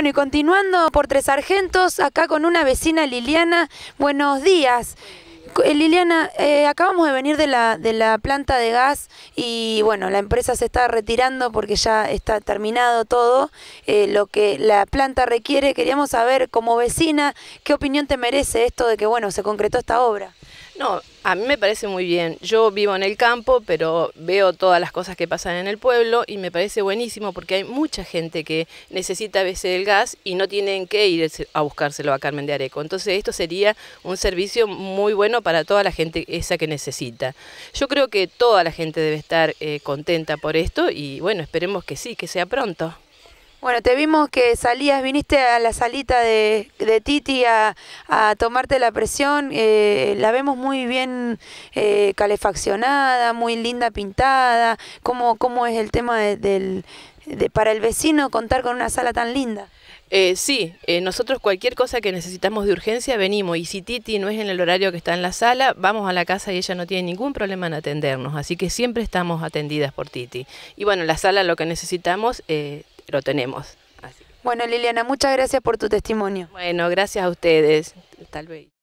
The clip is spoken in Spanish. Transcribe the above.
Bueno, y continuando por Tres Argentos, acá con una vecina Liliana. Buenos días. Eh, Liliana, eh, acabamos de venir de la, de la planta de gas y bueno, la empresa se está retirando porque ya está terminado todo eh, lo que la planta requiere. Queríamos saber como vecina qué opinión te merece esto de que bueno, se concretó esta obra. No, a mí me parece muy bien. Yo vivo en el campo, pero veo todas las cosas que pasan en el pueblo y me parece buenísimo porque hay mucha gente que necesita a veces el gas y no tienen que ir a buscárselo a Carmen de Areco. Entonces esto sería un servicio muy bueno para toda la gente esa que necesita. Yo creo que toda la gente debe estar eh, contenta por esto y bueno, esperemos que sí, que sea pronto. Bueno, te vimos que salías, viniste a la salita de, de Titi a, a, tomarte la presión, eh, la vemos muy bien eh, calefaccionada, muy linda pintada, ¿cómo, cómo es el tema del, para el vecino contar con una sala tan linda? Eh, sí, eh, nosotros cualquier cosa que necesitamos de urgencia venimos y si Titi no es en el horario que está en la sala, vamos a la casa y ella no tiene ningún problema en atendernos, así que siempre estamos atendidas por Titi. Y bueno, la sala lo que necesitamos eh, lo tenemos. Bueno, Liliana, muchas gracias por tu testimonio. Bueno, gracias a ustedes. Tal vez.